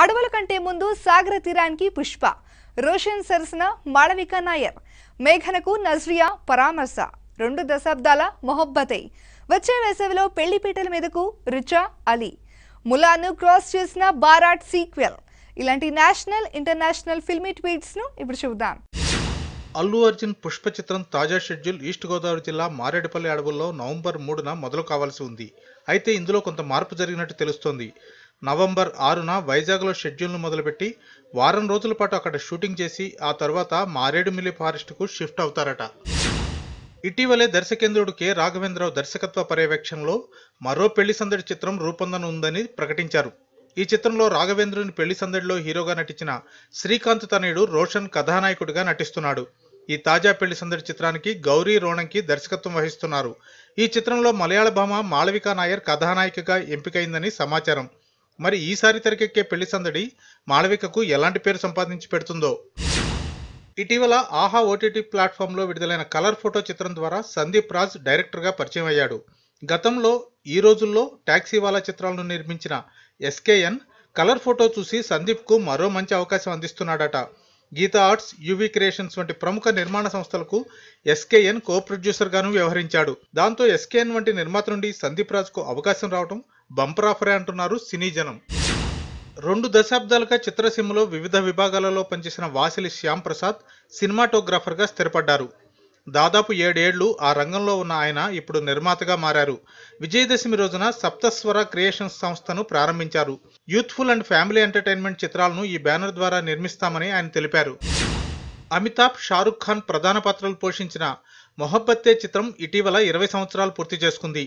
అడవుల కంటే ముందు సాగర తీరానికి పుష్ప రోషన్ సరసన మాళవిక నాయర్ మేఘనకు నజ్రియా పరామర్శ రెండు దశాబ్దాల మొహబ్బతై వచ్చే వేసవిలో పెళ్లిపీటల మీదకు రిచా అలీ ములాను క్రాస్ చేసిన బారాట్ సీక్వెల్ ఇలాంటి నేషనల్ ఇంటర్నేషనల్ ఫిల్మీ ను ఇప్పుడు చూద్దాం అల్లు అర్జున్ పుష్ప చిత్రం తాజా షెడ్యూల్ ఈస్ట్ గోదావరి జిల్లా మారేడుపల్లి అడవుల్లో నవంబర్ మూడున మొదలు కావాల్సి ఉంది అయితే ఇందులో కొంత మార్పు జరిగినట్టు తెలుస్తోంది నవంబర్ ఆరున వైజాగ్లో షెడ్యూల్ను మొదలుపెట్టి వారం రోజుల పాటు అక్కడ షూటింగ్ చేసి ఆ తర్వాత మారేడుమిల్లి ఫారెస్ట్కు షిఫ్ట్ అవుతారట ఇటీవలే దర్శకేంద్రుడు కె రాఘవేంద్రరావు దర్శకత్వ పర్యవేక్షణలో మరో పెళ్లి సందడి చిత్రం రూపొందనుందని ప్రకటించారు ఈ చిత్రంలో రాఘవేంద్రుని పెళ్లి సందడిలో హీరోగా నటించిన శ్రీకాంత్ తనయుడు రోషన్ కథానాయకుడిగా నటిస్తున్నాడు ఈ తాజా పెళ్లి సందడి చిత్రానికి గౌరీ రోణంకి దర్శకత్వం వహిస్తున్నారు ఈ చిత్రంలో మలయాళ భామ మాళవికా నాయర్ కథానాయికగా ఎంపికైందని సమాచారం మరి ఈసారి తెరకెక్కే పెళ్లి సందడి మాళవికకు ఎలాంటి పేరు సంపాదించి పెడుతుందో ఇటీవల ఆహా ఓటీటీ ప్లాట్ఫామ్లో విడుదలైన కలర్ ఫోటో చిత్రం ద్వారా సందీప్ రాజ్ డైరెక్టర్గా పరిచయం అయ్యాడు గతంలో ఈ రోజుల్లో ట్యాక్సీవాలా చిత్రాలను నిర్మించిన ఎస్కేఎన్ కలర్ ఫోటో చూసి సందీప్కు మరో మంచి అవకాశం అందిస్తున్నాడట గీతా ఆర్ట్స్ యువి క్రియేషన్స్ వంటి ప్రముఖ నిర్మాణ సంస్థలకు ఎస్కేఎన్ కో ప్రొడ్యూసర్గాను వ్యవహరించాడు దాంతో ఎస్కేఎన్ వంటి నిర్మాత నుండి సందీప్ రాజ్కు అవకాశం రావడం బంపర్ ఆఫరే అంటున్నారు సినీ జనం రెండు దశాబ్దాలుగా చిత్రసీమలో వివిధ విభాగాలలో పనిచేసిన వాసిలి శ్యాంప్రసాద్ సినిమాటోగ్రాఫర్గా స్థిరపడ్డారు దాదాపు ఏడేళ్లు ఆ రంగంలో ఉన్న ఆయన ఇప్పుడు నిర్మాతగా మారారు విజయదశమి రోజున సప్తస్వర క్రియేషన్స్ సంస్థను ప్రారంభించారు యూత్ఫుల్ అండ్ ఫ్యామిలీ ఎంటర్టైన్మెంట్ చిత్రాలను ఈ బ్యానర్ ద్వారా నిర్మిస్తామని ఆయన తెలిపారు అమితాబ్ షారుఖ్ ఖాన్ ప్రధాన పాత్రలు పోషించిన మొహబ్బత్తే చిత్రం ఇటీవల ఇరవై సంవత్సరాలు పూర్తి చేసుకుంది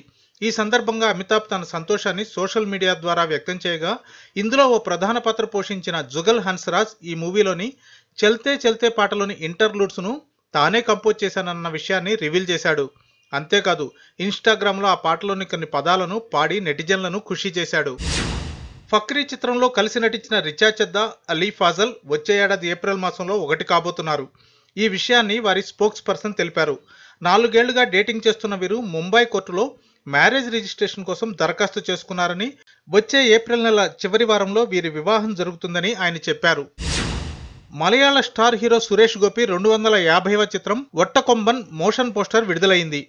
ఈ సందర్భంగా అమితాబ్ తన సంతోషాన్ని సోషల్ మీడియా ద్వారా వ్యక్తం చేయగా ఇందులో ఓ ప్రధాన పాత్ర పోషించిన జుగల్ హన్స్రాజ్ ఈ మూవీలోని చల్తే చల్తే పాటలోని ఇంటర్లూడ్స్ను తానే కంపోజ్ చేశానన్న విషయాన్ని రివీల్ చేశాడు అంతేకాదు ఇన్స్టాగ్రామ్లో ఆ పాటలోని కొన్ని పదాలను పాడి నెటిజన్లను ఖుషి చేశాడు ఫక్రీ చిత్రంలో కలిసి నటించిన రిచా చద్దా అలీ ఫాజల్ వచ్చే ఏడాది ఏప్రిల్ మాసంలో ఒకటి కాబోతున్నారు ఈ విషయాన్ని వారి స్పోక్స్ పర్సన్ తెలిపారు నాలుగేళ్లుగా డేటింగ్ చేస్తున్న వీరు ముంబై కోర్టులో మ్యారేజ్ రిజిస్ట్రేషన్ కోసం దరఖాస్తు చేసుకున్నారని వచ్చే ఏప్రిల్ నెల చివరి వారంలో వీరి వివాహం జరుగుతుందని ఆయన చెప్పారు మలయాళ స్టార్ హీరో సురేష్ గోపి రెండు వందల యాభైవ చిత్రం ఒట్టకొంబన్ మోషన్ పోస్టర్ విడుదలైంది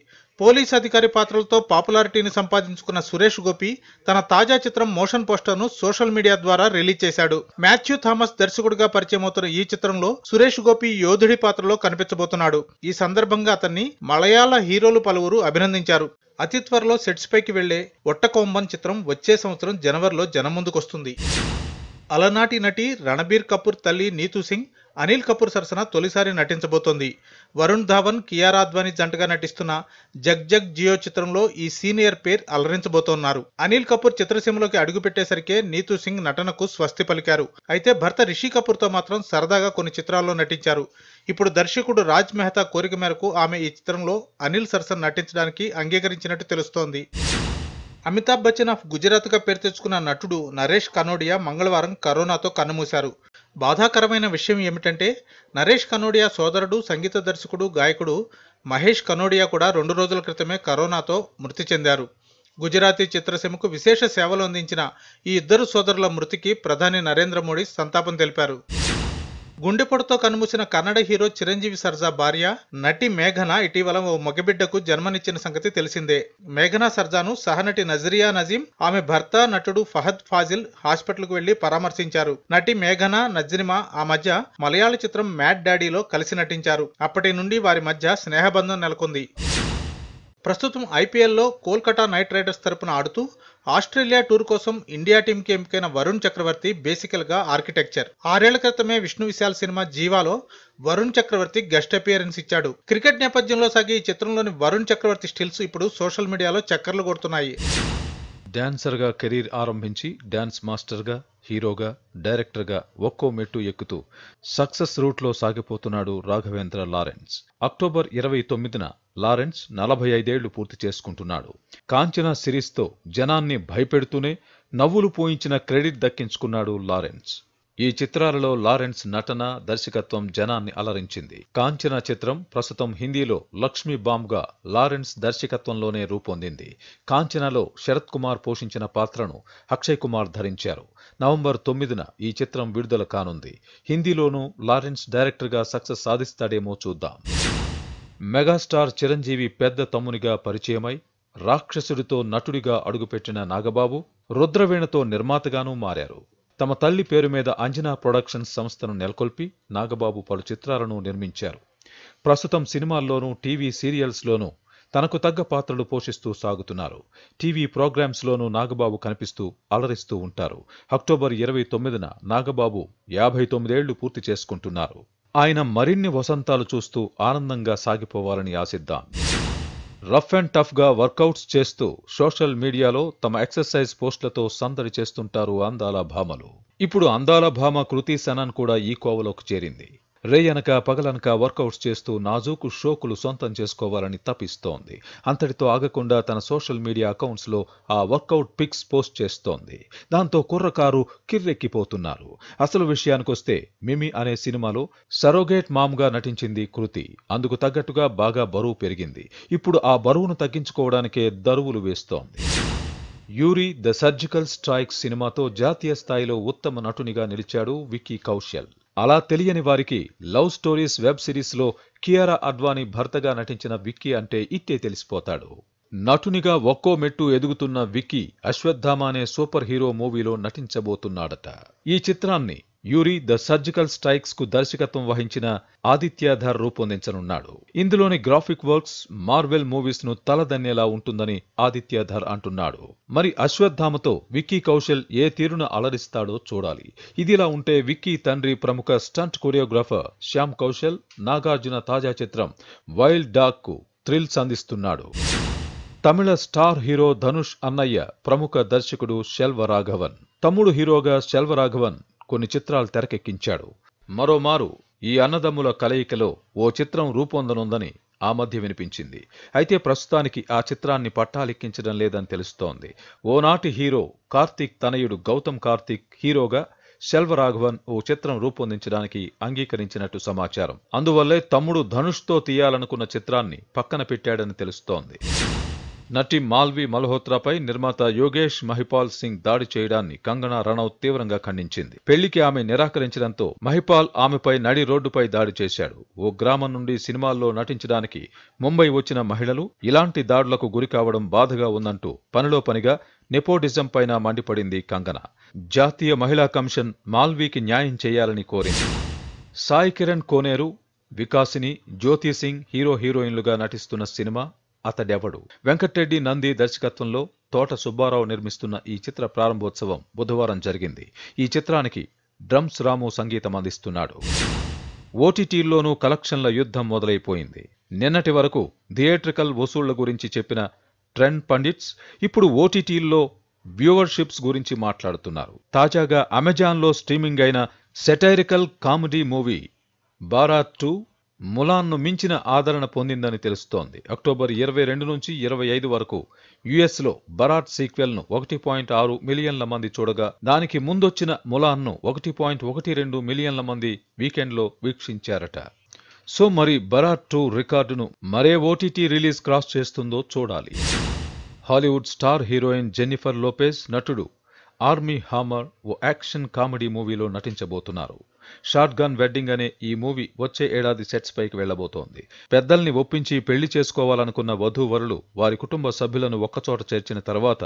పోలీస్ అధికారి పాత్రలతో పాపులారిటీని సంపాదించుకున్న సురేష్ గోపి తన తాజా చిత్రం మోషన్ పోస్టర్ను సోషల్ మీడియా ద్వారా రిలీజ్ చేశాడు మాథ్యూ థామస్ దర్శకుడిగా పరిచయమవుతున్న ఈ చిత్రంలో సురేష్ గోపి యోధుడి పాత్రలో కనిపించబోతున్నాడు ఈ సందర్భంగా అతన్ని మలయాళ హీరోలు పలువురు అభినందించారు అతి త్వరలో సెట్స్ పైకి వెళ్లే ఒట్టకొంబన్ చిత్రం వచ్చే సంవత్సరం జనవరిలో జనముందుకొస్తుంది అలనాటి నటి రణబీర్ కపూర్ తల్లి నీతు సింగ్ అనిల్ కపూర్ సరసన తొలిసారి నటించబోతోంది వరుణ్ ధావన్ కియార్ అద్వానీ జంటగా నటిస్తున్న జగ్ జగ్ జియో చిత్రంలో ఈ సీనియర్ పేర్ అలరించబోతోన్నారు అనిల్ కపూర్ చిత్రసీమలోకి అడుగుపెట్టేసరికే నీతూ సింగ్ నటనకు స్వస్తి పలికారు అయితే భర్త రిషి కపూర్తో మాత్రం సరదాగా కొన్ని చిత్రాల్లో నటించారు ఇప్పుడు దర్శకుడు రాజ్ మెహతా కోరిక మేరకు ఆమె ఈ చిత్రంలో అనిల్ సరసన నటించడానికి అంగీకరించినట్టు తెలుస్తోంది అమితాబ్ బచ్చన్ ఆఫ్ గుజరాత్గా పేరు తెచ్చుకున్న నటుడు నరేష్ కనోడియా మంగళవారం కరోనాతో కన్నుమూశారు బాధాకరమైన విషయం ఏమిటంటే నరేష్ కనోడియా సోదరుడు సంగీత దర్శకుడు గాయకుడు మహేష్ కనోడియా కూడా రెండు రోజుల క్రితమే కరోనాతో మృతి చెందారు గుజరాతీ చిత్రసీమకు విశేష సేవలు అందించిన ఈ ఇద్దరు సోదరుల మృతికి ప్రధాని నరేంద్ర మోడీ సంతాపం తెలిపారు గుండెపొడతో కనుమూసిన కన్నడ హీరో చిరంజీవి సర్జా భార్య నటి మేఘన ఇటీవల ఓ మగబిడ్డకు జన్మనిచ్చిన సంగతి తెలిసిందే మేఘనా సర్జాను సహనటి నజరియా నజీం ఆమె భర్త నటుడు ఫహద్ ఫాజిల్ హాస్పిటల్కు వెళ్లి పరామర్శించారు నటి మేఘన నజ్రిమా ఆ మధ్య మలయాళ చిత్రం మ్యాడ్ డాడీలో కలిసి నటించారు అప్పటి నుండి వారి మధ్య స్నేహబంధం నెలకొంది ప్రస్తుతం ఐపీఎల్లో కోల్కతా నైట్ రైడర్స్ తరపున ఆడుతూ ఆస్ట్రేలియా టూర్ కోసం ఇండియా టీంకి ఎంపికైన వరుణ్ చక్రవర్తి బేసికల్గా ఆర్కిటెక్చర్ ఆరేళ్ల క్రితమే విష్ణు విశాల్ సినిమా జీవాలో వరుణ్ చక్రవర్తి గెస్ట్ అపియరెన్స్ ఇచ్చాడు క్రికెట్ నేపథ్యంలో సాగే ఈ చిత్రంలోని వరుణ్ చక్రవర్తి స్టిల్స్ ఇప్పుడు సోషల్ మీడియాలో చక్కర్లు కొడుతున్నాయి డాన్సర్గా కెరీర్ ఆరంభించి డాన్స్ మాస్టర్గా హీరోగా డైరెక్టర్గా ఒక్కో మెట్టు ఎక్కుతూ సక్సెస్ రూట్లో సాగిపోతున్నాడు రాఘవేంద్ర లారెన్స్ అక్టోబర్ ఇరవై తొమ్మిదిన లారెన్స్ నలభై ఐదేళ్లు పూర్తి చేసుకుంటున్నాడు కాంచనా సిరీస్తో జనాన్ని భయపెడుతూనే నవ్వులు పోయించిన క్రెడిట్ దక్కించుకున్నాడు లారెన్స్ ఈ చిత్రాలలో లారెన్స్ నటన దర్శకత్వం జనాన్ని అలరించింది కాంచన చిత్రం ప్రస్తుతం హిందీలో లక్ష్మీ బాంబ్గా లారెన్స్ దర్శకత్వంలోనే రూపొందింది కాంచనలో శరత్ కుమార్ పోషించిన పాత్రను అక్షయ్ కుమార్ ధరించారు నవంబర్ తొమ్మిదిన ఈ చిత్రం విడుదల కానుంది హిందీలోనూ లారెన్స్ డైరెక్టర్గా సక్సెస్ సాధిస్తాడేమో చూద్దాం మెగాస్టార్ చిరంజీవి పెద్ద తమ్మునిగా పరిచయమై రాక్షసుడితో నటుడిగా అడుగుపెట్టిన నాగబాబు రుద్రవీణతో నిర్మాతగానూ మారారు తమ తల్లి పేరు మీద అంజనా ప్రొడక్షన్స్ సంస్థను నెలకొల్పి నాగబాబు పలు చిత్రాలను నిర్మించారు ప్రస్తుతం సినిమాల్లోనూ టీవీ సీరియల్స్లోనూ తనకు తగ్గ పాత్రలు పోషిస్తూ సాగుతున్నారు టీవీ ప్రోగ్రామ్స్లోనూ నాగబాబు కనిపిస్తూ అలరిస్తూ ఉంటారు అక్టోబర్ ఇరవై తొమ్మిదిన నాగబాబు యాభై తొమ్మిదేళ్లు పూర్తి చేసుకుంటున్నారు ఆయన మరిన్ని వసంతాలు చూస్తూ ఆనందంగా సాగిపోవాలని ఆశిద్దాం రఫ్ అండ్ టఫ్గా వర్కౌట్స్ చేస్తూ సోషల్ మీడియాలో తమ ఎక్సర్సైజ్ పోస్టులతో సందడి చేస్తుంటారు అందాల భామలు ఇప్పుడు అందాల భామ కృతి సనన్ కూడా ఈ కోవలోకి చేరింది రే అనక పగలనక వర్కౌట్స్ చేస్తూ నాజూకు షోకులు సొంతం చేసుకోవాలని తప్పిస్తోంది అంతటితో ఆగకుండా తన సోషల్ మీడియా అకౌంట్స్ లో ఆ వర్కౌట్ పిక్స్ పోస్ట్ చేస్తోంది దాంతో కుర్రకారు కిర్రెక్కిపోతున్నారు అసలు విషయానికొస్తే మిమి అనే సినిమాలో సరోగేట్ మామ్గా నటించింది కృతి అందుకు తగ్గట్టుగా బాగా బరువు పెరిగింది ఇప్పుడు ఆ బరువును తగ్గించుకోవడానికే దరువులు వేస్తోంది యూరి ద సర్జికల్ స్ట్రైక్ సినిమాతో జాతీయ స్థాయిలో ఉత్తమ నటునిగా నిలిచాడు విక్కీ కౌశల్ అలా తెలియని వారికి లవ్ స్టోరీస్ వెబ్ సిరీస్లో కియారా అడ్వానీ భర్తగా నటించిన విక్కీ అంటే ఇట్టే తెలిసిపోతాడు నటునిగా ఒక్కో మెట్టు ఎదుగుతున్న విక్కీ అశ్వత్థామ అనే సూపర్ హీరో మూవీలో నటించబోతున్నాడట ఈ చిత్రాన్ని యూరి ద సర్జికల్ స్ట్రైక్స్ కు దర్శకత్వం వహించిన ఆదిత్యాధర్ రూపొందించనున్నాడు ఇందులోని గ్రాఫిక్ వర్క్స్ మార్వెల్ మూవీస్ ను తలదన్నేలా ఉంటుందని ఆదిత్యాధర్ అంటున్నాడు మరి అశ్వత్థామతో విక్కీ కౌశల్ ఏ తీరున అలరిస్తాడో చూడాలి ఇదిలా ఉంటే విక్కీ తండ్రి ప్రముఖ స్టంట్ కొరియోగ్రాఫర్ శ్యామ్ కౌశల్ నాగార్జున తాజా చిత్రం వైల్డ్ డాగ్ కు థ్రిల్స్ అందిస్తున్నాడు తమిళ స్టార్ హీరో ధనుష్ అన్నయ్య ప్రముఖ దర్శకుడు శెల్వ రాఘవన్ తమ్ముడు హీరోగా శెల్వ రాఘవన్ కొన్ని చిత్రాలు తెరకెక్కించాడు మరోమారు ఈ అన్నదమ్ముల కలయికలో ఓ చిత్రం రూపొందనుందని ఆ మధ్య వినిపించింది అయితే ప్రస్తుతానికి ఆ చిత్రాన్ని పట్టాలెక్కించడం లేదని తెలుస్తోంది ఓనాటి హీరో కార్తీక్ తనయుడు గౌతమ్ కార్తీక్ హీరోగా సెల్వ రాఘవన్ ఓ చిత్రం రూపొందించడానికి అంగీకరించినట్టు సమాచారం అందువల్లే తమ్ముడు ధనుష్తో తీయాలనుకున్న చిత్రాన్ని పక్కన పెట్టాడని తెలుస్తోంది నటి మాల్వి మల్హోత్రాపై నిర్మాత యోగేష్ మహిపాల్ సింగ్ దాడి చేయడాన్ని కంగనా రనౌత్ తీవ్రంగా ఖండించింది పెళ్లికి ఆమె నిరాకరించడంతో మహిపాల్ ఆమెపై నడి రోడ్డుపై దాడి చేశాడు ఓ గ్రామం నుండి సినిమాల్లో నటించడానికి ముంబై వచ్చిన మహిళలు ఇలాంటి దాడులకు గురికావడం బాధగా ఉందంటూ పనిలో పనిగా నెపోటిజం పైన మండిపడింది కంగన జాతీయ మహిళా కమిషన్ మాల్వీకి న్యాయం చేయాలని కోరింది సాయి కిరణ్ కోనేరు వికాసిని జ్యోతి సింగ్ హీరో హీరోయిన్లుగా నటిస్తున్న సినిమా అతడెవడు వెంకటరెడ్డి నంది దర్శకత్వంలో తోట సుబ్బారావు నిర్మిస్తున్న ఈ చిత్ర ప్రారంభోత్సవం బుధవారం జరిగింది ఈ చిత్రానికి డ్రమ్స్ రాము సంగీతం అందిస్తున్నాడు ఓటీటీల్లోనూ కలెక్షన్ల యుద్ధం మొదలైపోయింది నిన్నటి వరకు థియేట్రికల్ వసూళ్ల గురించి చెప్పిన ట్రెండ్ పండిట్స్ ఇప్పుడు ఓటీటీల్లో వ్యూవర్షిప్స్ గురించి మాట్లాడుతున్నారు తాజాగా అమెజాన్లో స్ట్రీమింగ్ అయిన satirical comedy movie Borat two ములాన్ను మించిన ఆదరణ పొందిందని తెలుస్తోంది అక్టోబర్ ఇరవై రెండు నుంచి ఇరవై ఐదు వరకు యుఎస్లో బరాట్ సీక్వెల్ను ఒకటి పాయింట్ ఆరు మిలియన్ల మంది చూడగా దానికి ముందొచ్చిన ములాన్ను ఒకటి పాయింట్ ఒకటి రెండు మిలియన్ల మంది వీకెండ్లో వీక్షించారట సో మరి బరాట్ టూ రికార్డును మరే ఓటీటీ రిలీజ్ క్రాస్ చేస్తుందో చూడాలి Hollywood star heroine Jennifer Lopez నటుడు ఆర్మీ హామర్ ఓ యాక్షన్ కామెడీ మూవీలో నటించబోతున్నారు షార్ట్ గన్ వెడ్డింగ్ అనే ఈ మూవీ వచ్చే ఏడాది సెట్స్ పైకి వెళ్లబోతోంది పెద్దల్ని ఒప్పించి పెళ్లి చేసుకోవాలనుకున్న వధూవరులు వారి కుటుంబ సభ్యులను ఒక్కచోట చేర్చిన తర్వాత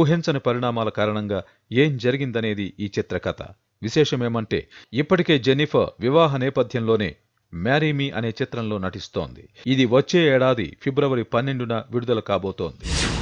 ఊహించని పరిణామాల కారణంగా ఏం జరిగిందనేది ఈ చిత్రకథ విశేషమేమంటే ఇప్పటికే జెన్నిఫర్ వివాహ నేపథ్యంలోనే మ్యారీ మీ అనే చిత్రంలో నటిస్తోంది ఇది వచ్చే ఏడాది ఫిబ్రవరి పన్నెండున విడుదల కాబోతోంది